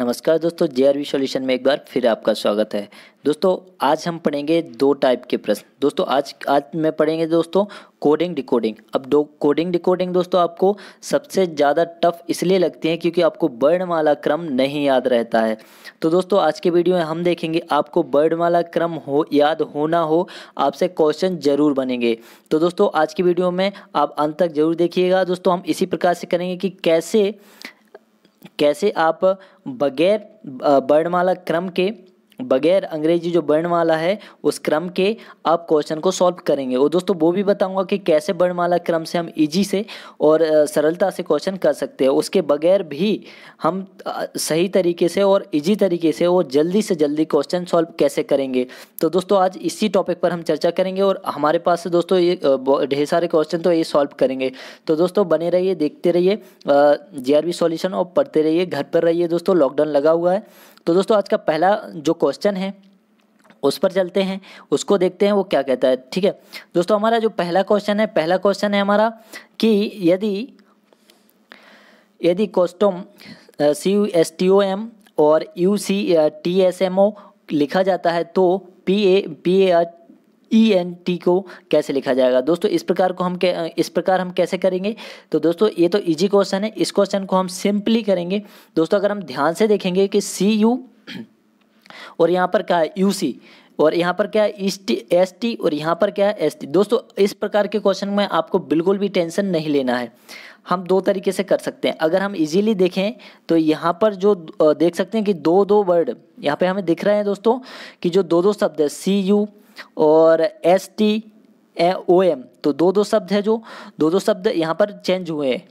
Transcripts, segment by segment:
नमस्कार दोस्तों जे are we solution में एक बार फिर आपका स्वागत है दोस्तों आज हम पढ़ेंगे दो टाइप के प्रश्न दोस्तों आज आज में पढ़ेंगे दोस्तों कोडिंग डिकोडिंग अब दो कोडिंग डिकोडिंग दोस्तों आपको सबसे ज़्यादा टफ इसलिए लगती है क्योंकि आपको वर्णमाला क्रम नहीं याद रहता है तो दोस्तों आज के वीडियो में हम देखेंगे आपको वर्णमाला क्रम हो याद होना हो आपसे क्वेश्चन जरूर बनेंगे तो दोस्तों आज की वीडियो में आप अंत तक जरूर देखिएगा दोस्तों हम इसी प्रकार से करेंगे कि कैसे कैसे आप बगैर वर्णमाला क्रम के बगैर अंग्रेजी जो वर्णमाला है उस क्रम के आप क्वेश्चन को सॉल्व करेंगे और दोस्तों वो भी बताऊंगा कि कैसे वर्णमाला क्रम से हम इजी से और सरलता से क्वेश्चन कर सकते हैं उसके बगैर भी हम सही तरीके से और इजी तरीके से और जल्दी से जल्दी क्वेश्चन सॉल्व कैसे करेंगे तो दोस्तों आज इसी टॉपिक पर हम चर्चा करेंगे और हमारे पास से दोस्तों ये ढेर सारे क्वेश्चन तो ये सॉल्व करेंगे तो दोस्तों बने रहिए देखते रहिए जे आर और पढ़ते रहिए घर पर रहिए दोस्तों लॉकडाउन लगा हुआ है तो दोस्तों आज का पहला जो क्वेश्चन है उस पर चलते हैं उसको देखते हैं वो क्या कहता है ठीक है दोस्तों हमारा जो पहला क्वेश्चन है पहला क्वेश्चन है हमारा कि यदि यदि custom C U S T O M और U C T S M O लिखा जाता है तो P A P A R E N T को कैसे लिखा जाएगा दोस्तों इस प्रकार को हम कै इस प्रकार हम कैसे करेंगे तो दोस्तों ये तो इजी क्वेश्चन है इस क्वेश्चन को हम सिंपली करेंगे दोस्तों अगर हम ध्यान से देखेंगे कि सी यू और यहाँ पर क्या है यू सी और यहाँ पर क्या है एस टी एस टी और यहाँ पर क्या है एस टी दोस्तों इस प्रकार के क्वेश्चन में आपको बिल्कुल भी टेंशन नहीं लेना है हम दो तरीके से कर सकते हैं अगर हम इजीली देखें तो यहाँ पर जो देख सकते हैं कि दो दो वर्ड यहाँ पे हमें दिख रहे हैं दोस्तों कि जो दो दो शब्द है सी यू और एस टी ओ एम तो दो दो शब्द है जो दो दो शब्द यहाँ पर चेंज हुए हैं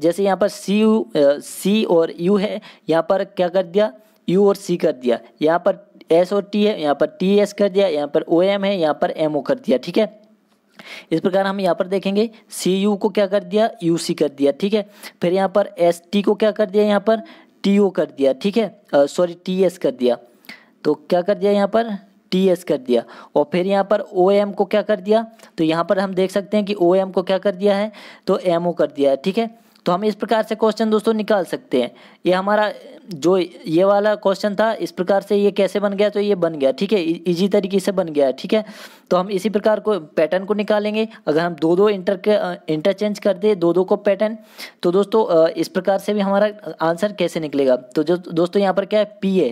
जैसे यहाँ पर सी यू सी और यू है यहाँ पर क्या कर दिया यू और सी कर दिया यहाँ पर एस और टी है यहाँ पर टी एस कर दिया यहाँ पर ओ एम है यहाँ पर एम ओ कर दिया ठीक है इस प्रकार हम यहाँ पर देखेंगे सी यू को क्या कर दिया यू सी कर दिया ठीक है फिर यहाँ पर एस टी को क्या कर दिया यहाँ पर टी ओ कर दिया ठीक है सॉरी टी एस कर दिया तो क्या कर दिया यहाँ पर टी एस कर दिया और फिर यहाँ पर ओ एम को क्या कर दिया तो यहाँ पर हम देख सकते हैं कि ओ एम को क्या कर दिया है तो एम ओ कर दिया है ठीक है तो हम इस प्रकार से क्वेश्चन दोस्तों निकाल सकते हैं ये हमारा जो ये वाला क्वेश्चन था इस प्रकार से ये कैसे बन गया तो ये बन गया ठीक है इजी तरीके से बन गया ठीक है तो हम इसी प्रकार को पैटर्न को निकालेंगे अगर हम दो दो इंटर इंटरचेंज कर दे दो दो को पैटर्न तो दोस्तों इस प्रकार से भी हमारा आंसर कैसे निकलेगा तो जो दोस्तों यहाँ पर क्या है पी है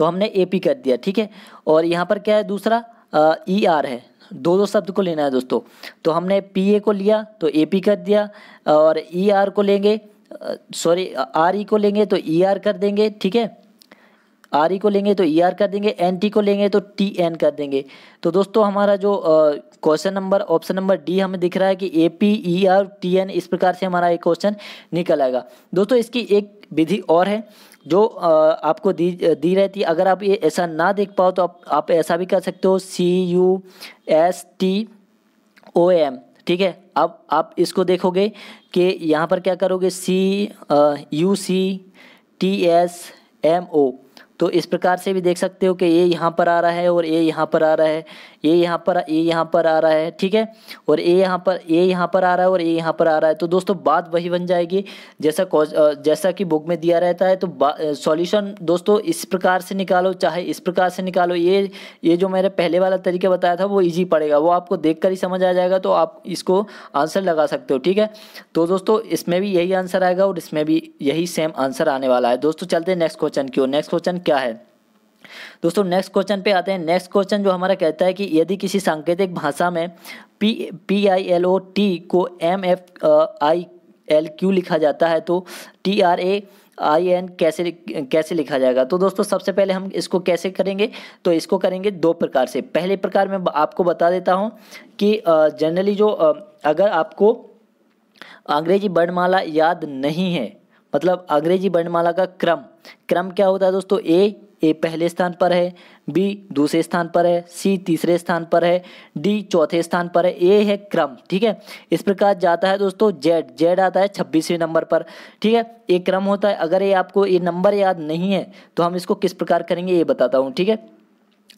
तो हमने ए पी कर दिया ठीक है और यहाँ पर क्या है दूसरा ई आर e है दो दो शब्द को लेना है दोस्तों तो हमने पी ए को लिया तो ए पी कर दिया और ई e आर को लेंगे सॉरी आर ई को लेंगे तो ई e आर कर देंगे ठीक है आर ई को लेंगे तो ई आर कर देंगे एन टी को लेंगे तो टी एन कर देंगे तो दोस्तों हमारा जो question number option number D हमें दिख रहा है कि A P E R T N इस प्रकार से हमारा एक क्वेश्चन निकल आएगा दोस्तों इसकी एक विधि और है जो आपको दी दी रहती है अगर आप ये ऐसा ना देख पाओ तो आप, ऐसा भी कर सकते हो C U S T O M ठीक है अब आप इसको देखोगे कि यहाँ पर क्या करोगे C U C T S M O तो इस प्रकार से भी देख सकते हो कि ये यहाँ पर आ रहा है और ये यहाँ पर आ रहा है ए यहाँ पर ए यहाँ पर आ रहा है ठीक है और ए यहाँ पर ए यहाँ पर आ रहा है और ए यहाँ पर आ रहा है तो दोस्तों बात वही बन जाएगी जैसा जैसा कि बुक में दिया रहता है तो सॉल्यूशन दोस्तों इस प्रकार से निकालो चाहे इस प्रकार से निकालो ये ये जो मैंने पहले वाला तरीका बताया था वो ईजी पड़ेगा वो आपको देख ही समझ आ जाएगा तो आप इसको आंसर लगा सकते हो ठीक है तो दोस्तों इसमें भी यही आंसर आएगा और इसमें भी यही सेम आंसर आने वाला है दोस्तों चलते हैं नेक्स्ट क्वेश्चन की ओर नेक्स्ट क्वेश्चन क्या है दोस्तों नेक्स्ट क्वेश्चन पे आते हैं नेक्स्ट क्वेश्चन जो हमारा कहता है कि यदि किसी सांकेतिक भाषा में P P I L O T को M F I L Q लिखा जाता है तो T R A I N कैसे कैसे लिखा जाएगा तो दोस्तों सबसे पहले हम इसको कैसे करेंगे तो इसको करेंगे दो प्रकार से पहले प्रकार में आपको बता देता हूँ कि जनरली जो अगर आपको अंग्रेजी वर्णमाला याद नहीं है मतलब अंग्रेजी वर्णमाला का क्रम क्रम क्या होता है दोस्तों ए ए पहले स्थान पर है बी दूसरे स्थान पर है सी तीसरे स्थान पर है डी चौथे स्थान पर है ए है क्रम ठीक है इस प्रकार जाता है दोस्तों जेड जेड आता है छब्बीसवें नंबर पर ठीक है ये क्रम होता है अगर ये आपको ये नंबर याद नहीं है तो हम इसको किस प्रकार करेंगे ये बताता हूँ ठीक है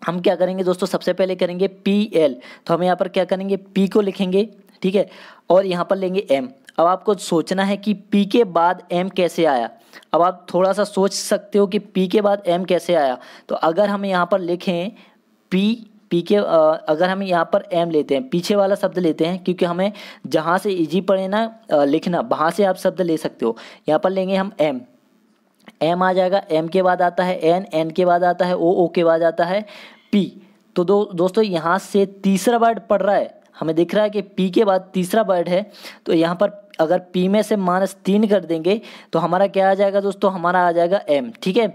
हम क्या करेंगे दोस्तों सबसे पहले करेंगे पी एल तो हम यहाँ पर क्या करेंगे पी को लिखेंगे ठीक है और यहाँ पर लेंगे एम अब आपको सोचना है कि पी के बाद एम कैसे आया अब आप थोड़ा सा सोच सकते हो कि पी के बाद एम कैसे आया तो अगर हम यहाँ पर लिखें पी पी के अगर हम यहाँ पर एम लेते हैं पीछे वाला शब्द लेते हैं क्योंकि हमें जहाँ से इजी पड़े ना लिखना वहाँ से आप शब्द ले सकते हो यहाँ पर लेंगे हम एम एम आ जाएगा एम के बाद आता है एन एन के बाद आता है ओ ओ के बाद आता है पी तो दो दोस्तों यहाँ से तीसरा वर्ड पढ़ रहा है हमें दिख रहा है कि पी के बाद तीसरा वर्ड है तो यहाँ पर अगर पी में से माइनस तीन कर देंगे तो हमारा क्या आ जाएगा दोस्तों हमारा आ जाएगा एम ठीक है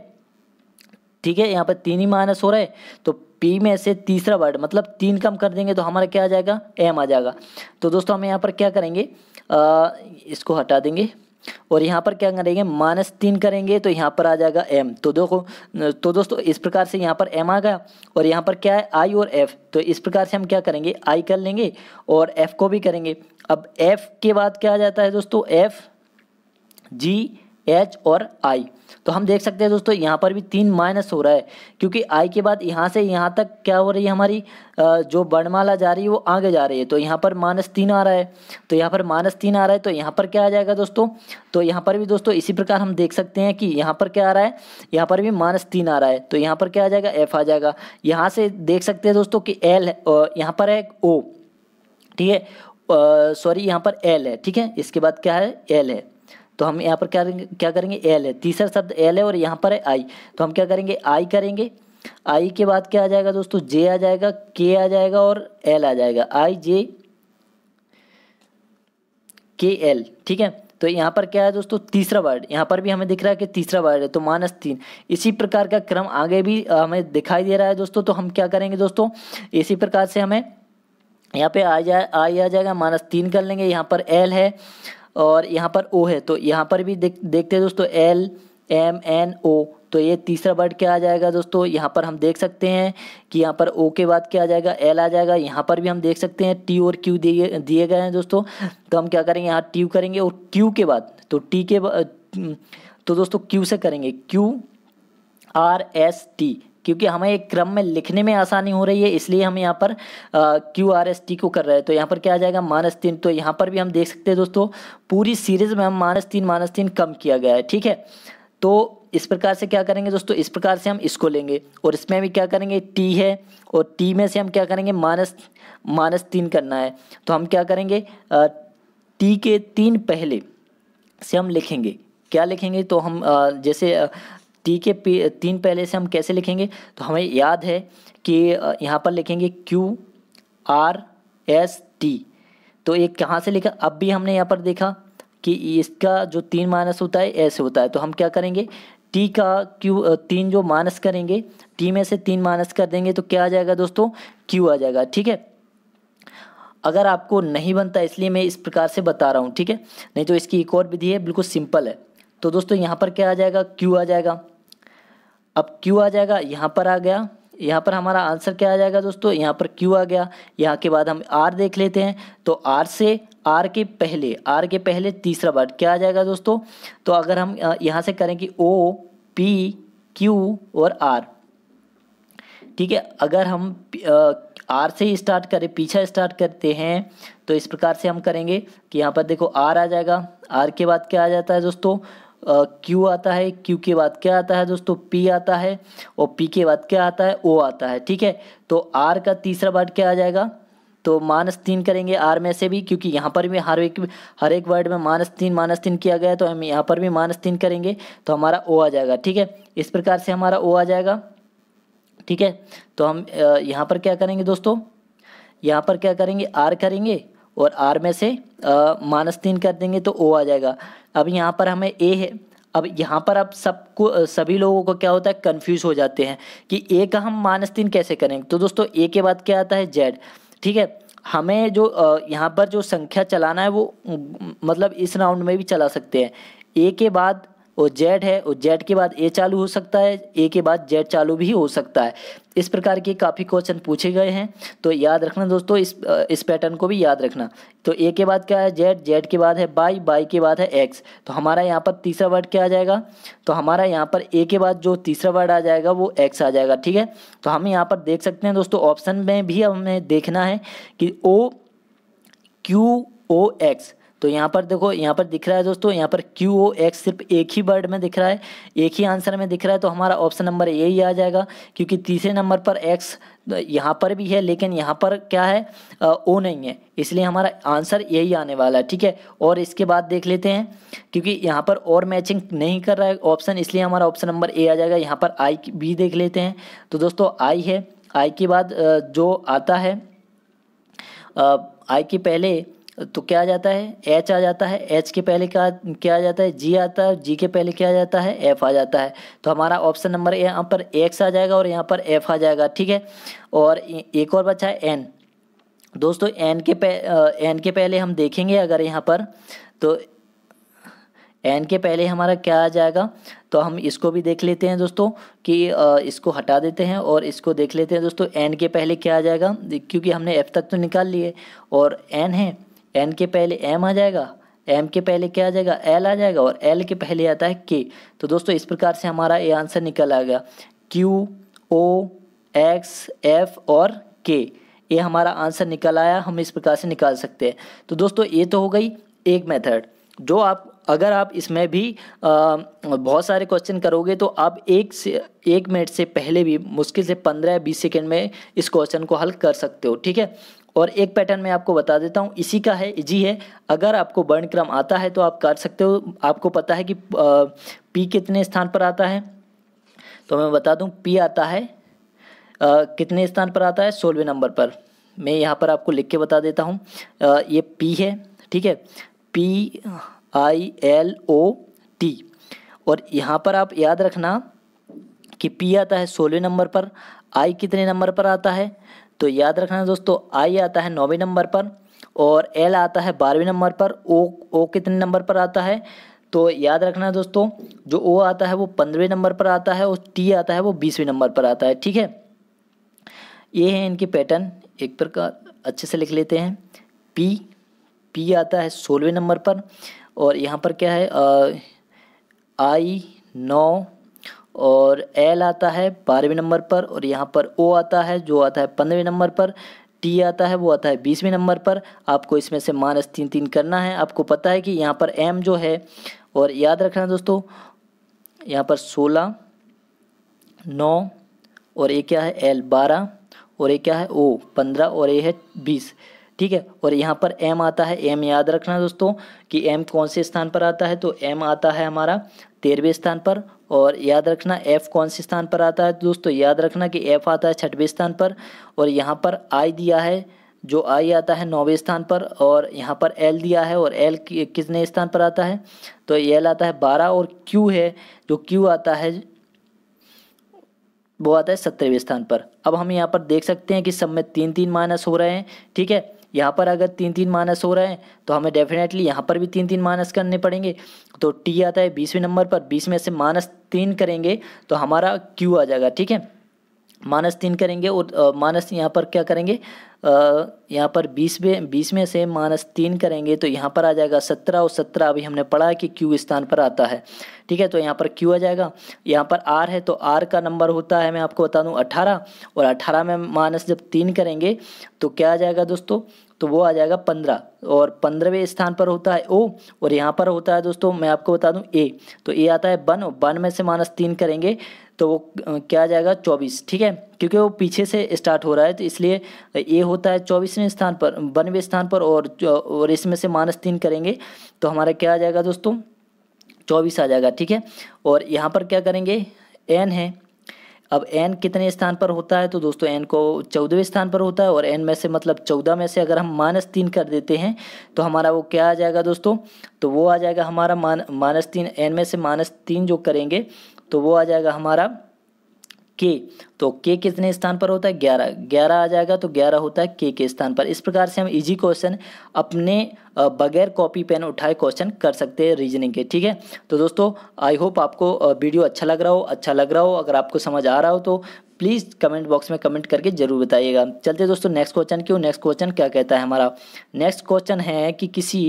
ठीक है यहाँ पर तीन ही माइनस हो रहा है तो पी में से तीसरा वर्ड मतलब तीन कम कर देंगे तो हमारा क्या आ जाएगा एम आ जाएगा तो दोस्तों हम यहाँ पर क्या करेंगे आ, इसको हटा देंगे और यहाँ पर क्या करेंगे माइनस तीन करेंगे तो यहाँ पर आ जाएगा एम तो देखो तो दोस्तों इस प्रकार से यहाँ पर एम आ गया और यहाँ पर क्या है आई और एफ तो इस प्रकार से हम क्या करेंगे आई कर लेंगे और एफ को भी करेंगे अब एफ के बाद क्या आ जाता है दोस्तों एफ जी एच और आई तो हम देख सकते हैं दोस्तों यहाँ पर भी तीन माइनस हो रहा है क्योंकि आई के बाद यहाँ से यहाँ तक क्या हो रही है हमारी जो बर्णमाला जा रही है वो आगे जा रही है तो यहाँ पर माइनस तीन आ रहा है तो यहाँ पर माइनस तीन आ रहा है तो यहाँ पर क्या आ जाएगा दोस्तों तो यहाँ पर भी दोस्तों इसी प्रकार हम देख सकते हैं कि यहाँ पर क्या आ रहा है यहाँ पर भी माइनस तीन आ रहा है तो यहाँ पर क्या आ जाएगा एफ आ जाएगा यहाँ से देख सकते हैं दोस्तों कि एल है यहाँ पर है ओ ठीक है सॉरी यहाँ पर एल है ठीक है इसके बाद क्या है एल है तो हम यहाँ पर क्या क्या करेंगे एल है तीसरा शब्द एल है और यहाँ पर है आई तो हम क्या करेंगे आई करेंगे आई के बाद क्या आ जाएगा दोस्तों जे आ जाएगा के आ जाएगा और एल आ जाएगा आई जे के एल ठीक है तो यहाँ पर क्या है दोस्तों तीसरा वर्ड यहाँ पर भी हमें दिख रहा है कि तीसरा वर्ड है तो मानस तीन इसी प्रकार का क्रम आगे भी हमें दिखाई दे रहा है दोस्तों तो हम क्या करेंगे दोस्तों इसी प्रकार से हमें यहाँ पे आ जाए आई आ जाएगा मानस तीन कर लेंगे यहाँ पर एल है और यहाँ पर ओ है तो यहाँ पर भी देख देखते हैं दोस्तों एल एम एन ओ तो ये तीसरा वर्ड क्या आ जाएगा दोस्तों यहाँ पर हम देख सकते हैं कि यहाँ पर ओ के बाद क्या आ जाएगा एल आ जाएगा यहाँ पर भी हम देख सकते हैं टी और क्यू दिए दिए गए हैं दोस्तों तो हम क्या करेंगे यहाँ ट्यू करेंगे और क्यू के बाद तो टी के बाद तो दोस्तों क्यू से करेंगे क्यू आर एस टी क्योंकि हमें एक क्रम में लिखने में आसानी हो रही है इसलिए हम यहाँ पर क्यू आर एस टी को कर रहे हैं तो यहाँ पर क्या आ जाएगा माइनस तीन तो यहाँ पर भी हम देख सकते हैं दोस्तों पूरी सीरीज में हम माइनस तीन माइनस तीन कम किया गया है ठीक है तो इस प्रकार से क्या करेंगे दोस्तों इस प्रकार से हम इसको लेंगे और इसमें भी क्या करेंगे टी है और टी में से हम क्या करेंगे माइनस माइनस तीन करना है तो हम क्या करेंगे टी के तीन पहले से हम लिखेंगे क्या लिखेंगे तो हम जैसे टी के तीन पहले से हम कैसे लिखेंगे तो हमें याद है कि यहाँ पर लिखेंगे क्यू आर एस टी तो ये कहाँ से लिखा अब भी हमने यहाँ पर देखा कि इसका जो तीन माइनस होता है ऐसे होता है तो हम क्या करेंगे टी का क्यू तीन जो माइनस करेंगे टी में से तीन माइनस कर देंगे तो क्या आ जाएगा दोस्तों क्यू आ जाएगा ठीक है अगर आपको नहीं बनता इसलिए मैं इस प्रकार से बता रहा हूँ ठीक है नहीं तो इसकी एक और विधि है बिल्कुल सिंपल है तो दोस्तों यहाँ पर क्या आ जाएगा क्यू आ जाएगा अब क्यू आ जाएगा यहाँ पर आ गया यहाँ पर हमारा आंसर क्या आ जाएगा दोस्तों यहाँ पर क्यू आ गया यहाँ के बाद हम आर देख लेते हैं तो आर से आर के पहले आर के पहले तीसरा वर्ड क्या आ जाएगा दोस्तों तो अगर हम यहाँ से करें कि ओ पी क्यू और आर ठीक है अगर हम आर से ही स्टार्ट करें पीछा स्टार्ट करते हैं तो इस प्रकार से हम करेंगे कि यहाँ पर देखो आर आ जाएगा आर के बाद क्या आ जाता है दोस्तों क्यू आता है क्यू के बाद क्या आता है दोस्तों पी आता है और पी के बाद क्या आता है ओ आता है ठीक है तो आर का तीसरा वर्ड क्या आ जाएगा तो माइनस तीन करेंगे आर में से भी क्योंकि यहाँ पर भी हर एक हर एक वर्ड में माइनस तीन माइनस तीन किया गया है तो हम यहाँ पर भी माइनस तीन करेंगे तो हमारा ओ आ जाएगा ठीक है इस प्रकार से हमारा ओ आ जाएगा ठीक है तो हम यहाँ पर क्या करेंगे दोस्तों यहाँ पर क्या करेंगे आर करेंगे और आर में से आ, माइनस तीन कर देंगे तो ओ आ जाएगा अब यहाँ पर हमें ए है अब यहाँ पर अब सबको सभी लोगों को क्या होता है कन्फ्यूज हो जाते हैं कि ए का हम माइनस तीन कैसे करेंगे तो दोस्तों ए के बाद क्या आता है जेड ठीक है हमें जो यहाँ पर जो संख्या चलाना है वो मतलब इस राउंड में भी चला सकते हैं ए के बाद और जेड है और जेड के बाद ए चालू हो सकता है ए के बाद जेड चालू भी हो सकता है इस प्रकार के काफ़ी क्वेश्चन पूछे गए हैं तो याद रखना दोस्तों इस इस पैटर्न को भी याद रखना तो ए के बाद क्या है जेड जेड के बाद है बाई बाई के बाद है एक्स तो हमारा यहाँ पर तीसरा वर्ड क्या आ जाएगा तो हमारा यहाँ पर ए के बाद जो तीसरा वर्ड आ जाएगा वो एक्स आ जाएगा ठीक है तो हम यहाँ पर देख सकते हैं दोस्तों ऑप्शन में भी हमें देखना है कि ओ क्यू ओ एक्स तो यहाँ पर देखो यहाँ पर दिख रहा है दोस्तों यहाँ पर क्यू ओ एक्स सिर्फ एक ही वर्ड में दिख रहा है एक ही आंसर में दिख रहा है तो हमारा ऑप्शन नंबर ए ही आ जाएगा क्योंकि तीसरे नंबर पर एक्स यहाँ पर भी है लेकिन यहाँ पर क्या है ओ नहीं है इसलिए हमारा आंसर यही आने वाला है ठीक है और इसके बाद देख लेते हैं क्योंकि यहाँ पर और मैचिंग नहीं कर रहा है ऑप्शन इसलिए हमारा ऑप्शन नंबर ए आ जाएगा यहाँ पर आई बी देख लेते हैं तो दोस्तों आई है आई के बाद जो आता है आई के पहले तो क्या आ जाता है एच आ जाता है एच के पहले क्या क्या आ जाता है जी आता है जी के पहले क्या आ जाता है एफ आ जाता है तो हमारा ऑप्शन नंबर यहाँ पर एक्स आ जाएगा और यहाँ पर एफ आ जाएगा ठीक है और एक और बच्चा है एन दोस्तों एन के पे एन के पहले हम देखेंगे अगर यहाँ पर तो एन के पहले हमारा क्या आ जाएगा तो हम इसको भी देख लेते हैं दोस्तों कि इसको हटा देते हैं और इसको देख लेते हैं दोस्तों एन के पहले क्या आ जाएगा क्योंकि हमने एफ तक तो निकाल लिए और एन है एन के पहले एम आ जाएगा एम के पहले क्या आ जाएगा एल आ जाएगा और एल के पहले आता है के तो दोस्तों इस प्रकार से हमारा ये आंसर निकल आ गया क्यू ओ एक्स एफ और के ये हमारा आंसर निकल आया हम इस प्रकार से निकाल सकते हैं तो दोस्तों ये तो हो गई एक मेथड जो आप अगर आप इसमें भी आ, बहुत सारे क्वेश्चन करोगे तो आप एक से एक मिनट से पहले भी मुश्किल से पंद्रह बीस सेकेंड में इस क्वेश्चन को हल कर सकते हो ठीक है और एक पैटर्न मैं आपको बता देता हूँ इसी का है जी है अगर आपको वर्ण क्रम आता है तो आप कर सकते हो आपको पता है कि पी कितने स्थान पर आता है तो मैं बता दूँ पी आता है आ, कितने स्थान पर आता है सोलहवें नंबर पर मैं यहाँ पर आपको लिख के बता देता हूँ ये पी है ठीक है P I L O T और यहाँ पर आप याद रखना कि पी आता है सोलहवें नंबर पर आई कितने नंबर पर आता है तो याद रखना दोस्तों आई आता है नौवें नंबर पर और एल आता है बारहवें नंबर पर ओ ओ कितने नंबर पर आता है तो याद रखना दोस्तों जो ओ आता है वो पंद्रहवें नंबर पर आता है और टी आता है वो बीसवें नंबर पर आता है ठीक है ये है इनके पैटर्न एक प्रकार अच्छे से लिख लेते हैं पी पी आता है सोलहवें नंबर पर और यहाँ पर क्या है आ, आई नौ और एल आता है बारहवें नंबर पर और यहाँ पर ओ आता है जो आता है पंद्रहवें नंबर पर टी आता है वो आता है बीसवें नंबर पर आपको इसमें से माइनस तीन तीन करना है आपको पता है कि यहाँ पर एम जो है और याद रखना दोस्तों यहाँ पर सोलह नौ और ये क्या है एल बारह और ये क्या है ओ पंद्रह और ये है बीस ठीक है और यहाँ पर एम आता है एम याद रखना दोस्तों कि एम कौन से स्थान पर आता है तो एम आता है हमारा तेरहवें स्थान पर और याद रखना एफ़ कौन से स्थान पर आता है दोस्तों याद रखना कि एफ़ आता है छठवें स्थान पर और यहाँ पर आई दिया है जो आई आता है नौवें स्थान पर और यहाँ पर एल दिया है और एल कितने स्थान पर आता है तो एल आता है बारह और क्यू है जो क्यू आता है वो आता है सत्रहवें स्थान पर अब हम यहाँ पर देख सकते हैं कि सब में तीन तीन माइनस हो रहे हैं ठीक है यहाँ पर अगर तीन तीन माइनस हो रहे हैं तो हमें डेफिनेटली यहाँ पर भी तीन तीन माइनस करने पड़ेंगे तो टी आता है बीसवें नंबर पर बीस में से माइनस तीन करेंगे तो हमारा क्यू आ जाएगा ठीक है माइनस तीन करेंगे और माइनस यहाँ पर क्या करेंगे यहाँ पर बीस में बीस में से माइनस तीन करेंगे तो यहाँ पर आ जाएगा सत्रह और सत्रह अभी हमने पढ़ा है कि क्यू स्थान पर आता है ठीक है तो यहाँ पर क्यू आ जाएगा यहाँ पर आर है तो आर का नंबर होता है मैं आपको बता दूँ अठारह और अठारह में माइनस जब तीन करेंगे तो क्या आ जाएगा दोस्तों तो वो आ जाएगा पंद्रह और पंद्रहवें स्थान पर होता है ओ और यहाँ पर होता है दोस्तों मैं आपको बता दूँ ए तो ए आता है वन वन में से माइनस तीन करेंगे तो वो क्या आ जाएगा चौबीस ठीक है क्योंकि वो पीछे से स्टार्ट हो रहा है तो इसलिए ए होता है चौबीसवें स्थान पर बनवें स्थान पर और और इसमें से माइनस तीन करेंगे तो हमारा क्या आ जाएगा दोस्तों चौबीस आ जाएगा ठीक है और यहाँ पर क्या करेंगे एन है अब एन कितने स्थान पर होता है तो दोस्तों एन को चौदहवें स्थान पर होता है और एन में से मतलब चौदह में से अगर हम माइनस तीन कर देते हैं तो हमारा वो क्या आ जाएगा दोस्तों तो वो आ जाएगा हमारा मान माइनस तीन एन में से माइनस तीन जो करेंगे तो वो आ जाएगा हमारा के तो के कितने स्थान पर होता है ग्यारह ग्यारह आ जाएगा तो ग्यारह होता है के के स्थान पर इस प्रकार से हम इजी क्वेश्चन अपने बगैर कॉपी पेन उठाए क्वेश्चन कर सकते हैं रीजनिंग के ठीक है तो दोस्तों आई होप आपको वीडियो अच्छा लग रहा हो अच्छा लग रहा हो अगर आपको समझ आ रहा हो तो प्लीज़ कमेंट बॉक्स में कमेंट करके जरूर बताइएगा चलते दोस्तों नेक्स्ट क्वेश्चन क्यों नेक्स्ट क्वेश्चन क्या कहता है हमारा नेक्स्ट क्वेश्चन है कि किसी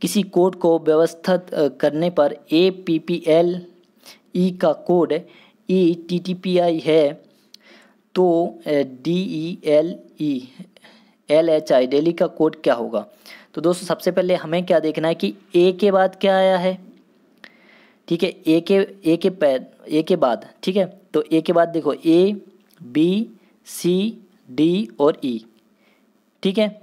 किसी कोड को व्यवस्थित करने पर A P P L E का code E T T P I है तो D E L E L H I Delhi का कोड क्या होगा तो दोस्तों सबसे पहले हमें क्या देखना है कि ए के बाद क्या आया है ठीक है ए के ए के पैर ए के बाद ठीक है तो ए के बाद देखो ए बी सी डी और ई e, ठीक है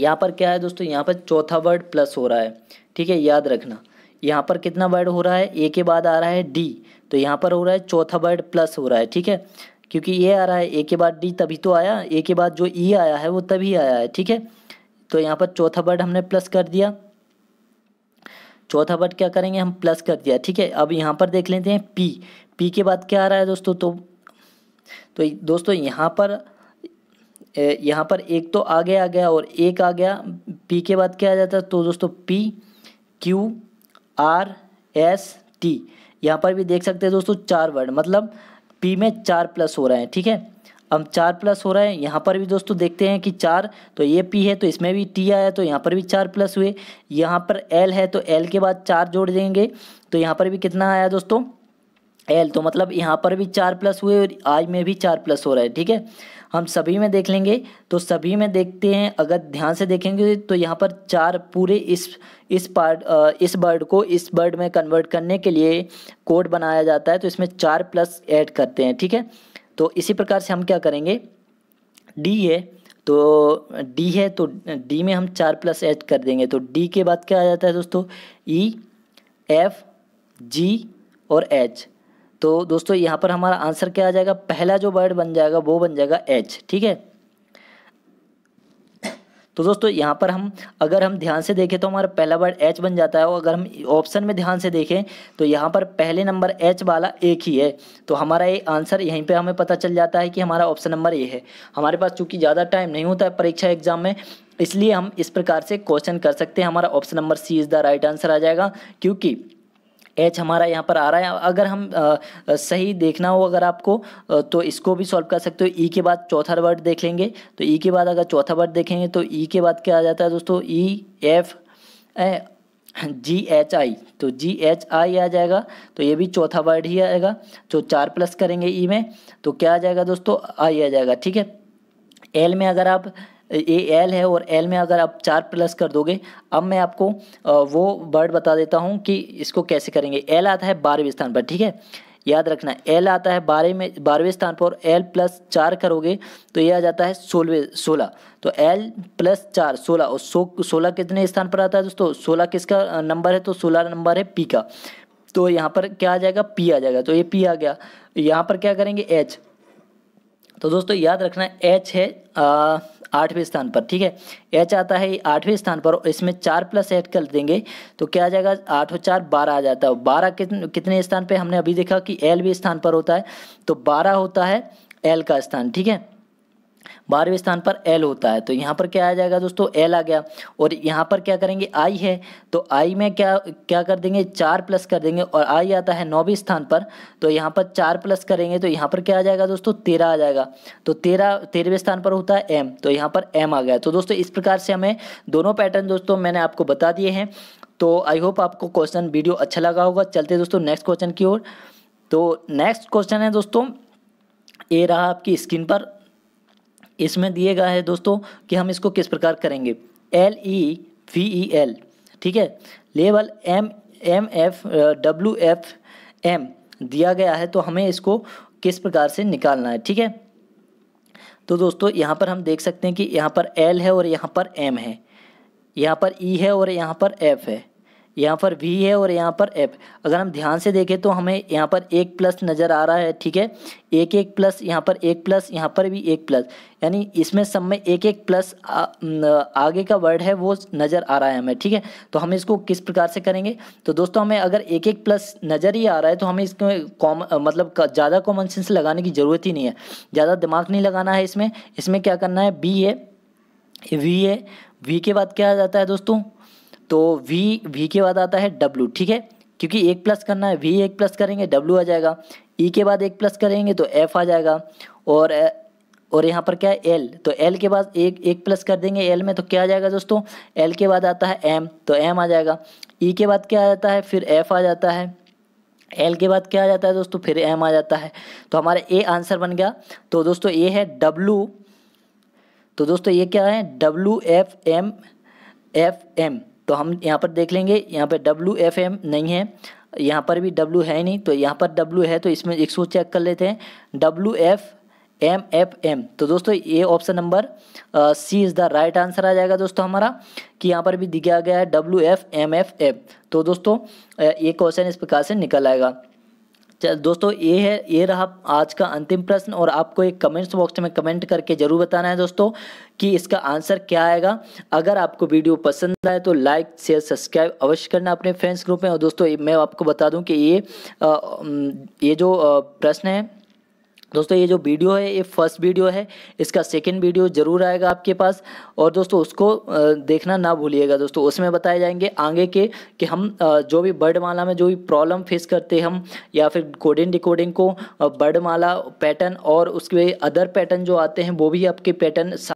यहाँ पर क्या है दोस्तों यहाँ पर चौथा वर्ड प्लस हो रहा है ठीक है याद रखना यहाँ पर कितना वर्ड हो रहा है ए के बाद आ रहा है डी तो यहाँ पर हो रहा है चौथा वर्ड प्लस हो रहा है ठीक है क्योंकि ए आ रहा है ए के बाद डी तभी तो आया ए के बाद जो ई e आया है वो तभी आया है ठीक है तो यहाँ पर चौथा वर्ड हमने प्लस कर दिया चौथा वर्ड क्या करेंगे हम प्लस कर दिया ठीक है अब यहाँ पर देख लेते हैं पी पी के बाद क्या आ रहा है दोस्तों तो तो दोस्तों यहाँ पर यहाँ पर एक तो आगे आ गया और एक आ गया पी के बाद क्या आ जाता है तो दोस्तों P Q R S T यहाँ पर भी देख सकते हैं दोस्तों चार वर्ड मतलब पी में चार प्लस हो रहा है ठीक है अब चार प्लस हो रहा है यहाँ पर भी दोस्तों देखते हैं कि चार तो ये पी है तो इसमें भी टी आया तो यहाँ पर भी चार प्लस हुए यहाँ पर एल है तो एल के बाद चार जोड़ देंगे तो यहाँ पर भी कितना आया दोस्तों एल तो मतलब यहाँ पर भी चार प्लस हुए और आज में भी चार प्लस हो रहा है ठीक है हम सभी में देख लेंगे तो सभी में देखते हैं अगर ध्यान से देखेंगे तो यहाँ पर चार पूरे इस इस पार्ट इस बर्ड को इस बर्ड में कन्वर्ट करने के लिए कोड बनाया जाता है तो इसमें चार प्लस ऐड करते हैं ठीक है तो इसी प्रकार से हम क्या करेंगे डी है तो डी है तो डी में हम चार प्लस ऐड कर देंगे तो डी के बाद क्या आ जाता है दोस्तों ई एफ जी और एच तो दोस्तों यहाँ पर हमारा आंसर क्या आ जाएगा पहला जो वर्ड बन जाएगा वो बन जाएगा एच ठीक है तो दोस्तों यहाँ पर हम अगर हम ध्यान से देखें तो हमारा पहला वर्ड एच बन जाता है और अगर हम ऑप्शन में ध्यान से देखें तो यहाँ पर पहले नंबर एच वाला एक ही है तो हमारा ये आंसर यहीं पे हमें पता चल जाता है कि हमारा ऑप्शन नंबर ये है हमारे पास चूँकि ज़्यादा टाइम नहीं होता है परीक्षा एग्जाम में इसलिए हम इस प्रकार से क्वेश्चन कर सकते हैं हमारा option number C is the right answer आ जाएगा क्योंकि एच हमारा यहाँ पर आ रहा है अगर हम आ, सही देखना हो अगर आपको तो इसको भी सॉल्व कर सकते हो ई e के बाद चौथा वर्ड देख लेंगे तो ई e के बाद अगर चौथा वर्ड देखेंगे तो ई e के बाद क्या आ जाता है दोस्तों E F A ji H I तो जी एच आई आ जाएगा तो ये भी चौथा वर्ड ही आएगा तो चार प्लस करेंगे ई में तो क्या आ जाएगा दोस्तों आई आ जाएगा ठीक है एल में अगर आप ये एल है और एल में अगर आप चार प्लस कर दोगे अब मैं आपको वो वर्ड बता देता हूँ कि इसको कैसे करेंगे एल आता है बारहवें स्थान पर ठीक है याद रखना एल आता है बारह में बारहवें स्थान पर और एल प्लस चार करोगे तो ये आ जाता है सोलहवें सोलह तो एल प्लस चार सोलह और सो सोलह कितने स्थान पर आता है दोस्तों सोलह किसका नंबर है तो सोलह नंबर है पी का तो यहाँ पर क्या आ जाएगा पी आ जाएगा तो ये पी आ गया यहाँ पर क्या करेंगे एच तो दोस्तों याद रखना एच है आठवें स्थान पर ठीक है एच आता है आठवें स्थान पर और इसमें चार प्लस ऐड कर देंगे तो क्या आ जाएगा आठ और चार बारह आ जाता है बारह कितने कितने स्थान पे हमने अभी देखा कि एल भी स्थान पर होता है तो बारह होता है एल का स्थान ठीक है बारहवें स्थान पर एल होता है तो यहाँ पर क्या आ जाएगा दोस्तों एल आ गया और यहाँ पर क्या करेंगे आई है तो आई में क्या क्या कर देंगे चार प्लस कर देंगे और आई आता है नौवें स्थान पर तो यहाँ पर चार प्लस करेंगे तो यहाँ पर क्या आ जाएगा दोस्तों तेरह आ जाएगा तो तेरह तेरहवें स्थान पर होता है एम तो यहाँ पर एम आ गया तो दोस्तों इस प्रकार से हमें दोनों पैटर्न दोस्तों मैंने आपको बता दिए हैं तो आई होप आपको क्वेश्चन वीडियो अच्छा लगा होगा चलते दोस्तों नेक्स्ट क्वेश्चन की ओर तो नेक्स्ट क्वेश्चन है दोस्तों ये रहा आपकी स्क्रीन पर इसमें दिए गए हैं दोस्तों कि हम इसको किस प्रकार करेंगे L E V E L ठीक है level M M F W F M दिया गया है तो हमें इसको किस प्रकार से निकालना है ठीक है तो दोस्तों यहाँ पर हम देख सकते हैं कि यहाँ पर एल है और यहाँ पर एम है यहाँ पर ई e है और यहाँ पर एफ है यहाँ पर वी है और यहाँ पर एफ अगर हम ध्यान से देखें तो हमें यहाँ पर एक प्लस नज़र आ रहा है ठीक है एक एक प्लस यहाँ पर एक प्लस यहाँ पर भी एक प्लस यानी इसमें सब में एक एक प्लस आ, आगे का वर्ड है वो नज़र आ रहा है हमें ठीक है तो हम इसको किस प्रकार से करेंगे तो दोस्तों हमें अगर एक एक प्लस नज़र ही आ रहा है तो हमें इसमें कॉम मतलब ज़्यादा कॉमन सेंस लगाने की ज़रूरत ही नहीं है ज़्यादा दिमाग नहीं लगाना है इसमें इसमें क्या करना है बी है वी है वी के बाद क्या आ जाता है दोस्तों तो वी वी के बाद आता है डब्लू ठीक है क्योंकि एक प्लस करना है वी एक प्लस करेंगे डब्लू आ जाएगा ई e के बाद एक प्लस करेंगे तो एफ आ जाएगा और और यहाँ पर क्या है एल तो एल के बाद एक एक प्लस कर देंगे एल में तो क्या आ जाएगा दोस्तों एल के बाद आता है एम तो एम आ जाएगा ई e के बाद क्या आ जाता है फिर एफ आ जाता है एल के बाद क्या आ जाता है दोस्तों फिर एम आ जाता है तो हमारा ए आंसर बन गया तो दोस्तों ये है डब्लू तो दोस्तों ये क्या है W F M F M तो हम यहाँ पर देख लेंगे यहाँ पर डब्ल्यू एफ एम नहीं है यहाँ पर भी डब्ल्यू है नहीं तो यहाँ पर डब्ल्यू है तो इसमें इसको चेक कर लेते हैं W F M F M तो दोस्तों ये option number C is the right answer आ जाएगा दोस्तों हमारा कि यहाँ पर भी दिखाया गया है W F M F M तो दोस्तों ये क्वेश्चन इस प्रकार से निकल आएगा चल दोस्तों ये है ये रहा आज का अंतिम प्रश्न और आपको एक कमेंट्स बॉक्स में कमेंट करके ज़रूर बताना है दोस्तों कि इसका आंसर क्या आएगा अगर आपको वीडियो पसंद आए तो लाइक शेयर सब्सक्राइब अवश्य करना अपने फ्रेंड्स ग्रुप में और दोस्तों मैं आपको बता दूं कि ये ये जो प्रश्न है दोस्तों ये जो वीडियो है ये फर्स्ट वीडियो है इसका सेकंड वीडियो ज़रूर आएगा आपके पास और दोस्तों उसको देखना ना भूलिएगा दोस्तों उसमें बताए जाएंगे आगे के कि हम जो भी बर्ड माला में जो भी प्रॉब्लम फेस करते हैं हम या फिर कोडिंग डिकोडिंग को बर्ड माला पैटर्न और उसके अदर पैटर्न जो आते हैं वो भी आपके पैटर्न